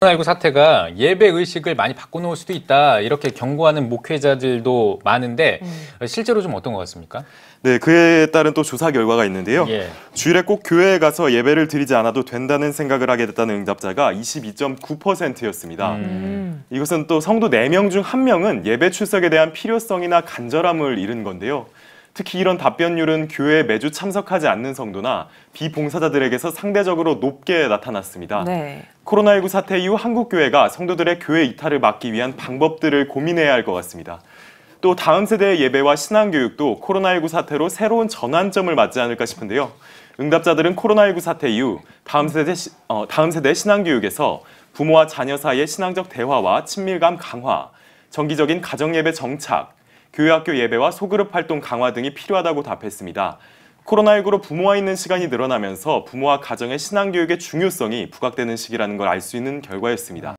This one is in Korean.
코로나19 사태가 예배 의식을 많이 바꿔놓을 수도 있다 이렇게 경고하는 목회자들도 많은데 음. 실제로 좀 어떤 것 같습니까? 네, 그에 따른 또 조사 결과가 있는데요. 예. 주일에 꼭 교회에 가서 예배를 드리지 않아도 된다는 생각을 하게 됐다는 응답자가 22.9%였습니다. 음. 음. 이것은 또 성도 4명 중 1명은 예배 출석에 대한 필요성이나 간절함을 잃은 건데요. 특히 이런 답변율은 교회에 매주 참석하지 않는 성도나 비봉사자들에게서 상대적으로 높게 나타났습니다. 네. 코로나19 사태 이후 한국교회가 성도들의 교회 이탈을 막기 위한 방법들을 고민해야 할 것 같습니다. 또 다음 세대의 예배와 신앙교육도 코로나19 사태로 새로운 전환점을 맞지 않을까 싶은데요. 응답자들은 코로나19 사태 이후 다음 세대, 어, 다음 세대 신앙교육에서 부모와 자녀 사이의 신앙적 대화와 친밀감 강화, 정기적인 가정예배 정착, 교회학교 예배와 소그룹 활동 강화 등이 필요하다고 답했습니다. 코로나19로 부모와 있는 시간이 늘어나면서 부모와 가정의 신앙교육의 중요성이 부각되는 시기라는 걸 알 수 있는 결과였습니다.